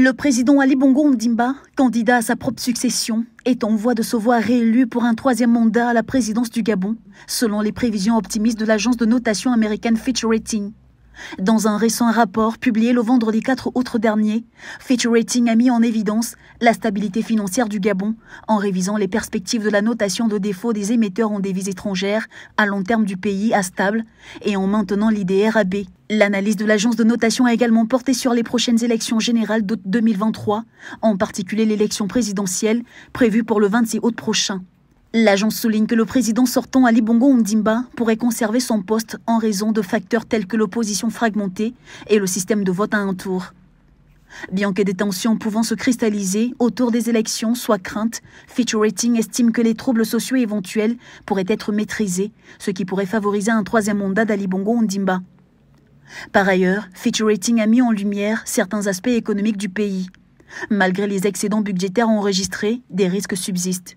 Le président Ali Bongo Ndimba, candidat à sa propre succession, est en voie de se voir réélu pour un troisième mandat à la présidence du Gabon, selon les prévisions optimistes de l'agence de notation américaine Fitch Rating. Dans un récent rapport publié le vendredi 4 août dernier, Fitch Rating a mis en évidence la stabilité financière du Gabon en révisant les perspectives de la notation de défaut des émetteurs en devises étrangères à long terme du pays à stable et en maintenant l'IDR à L'analyse de l'agence de notation a également porté sur les prochaines élections générales d'août 2023, en particulier l'élection présidentielle prévue pour le 26 août prochain. L'agence souligne que le président sortant Ali Bongo Ondimba pourrait conserver son poste en raison de facteurs tels que l'opposition fragmentée et le système de vote à un tour. Bien que des tensions pouvant se cristalliser autour des élections soient craintes, Feature Rating estime que les troubles sociaux éventuels pourraient être maîtrisés, ce qui pourrait favoriser un troisième mandat d'Ali Bongo Ondimba. Par ailleurs, Feature Rating a mis en lumière certains aspects économiques du pays. Malgré les excédents budgétaires enregistrés, des risques subsistent.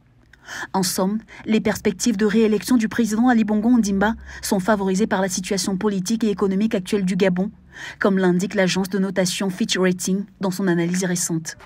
En somme, les perspectives de réélection du président Ali Bongo Ondimba sont favorisées par la situation politique et économique actuelle du Gabon, comme l'indique l'agence de notation Fitch Rating dans son analyse récente.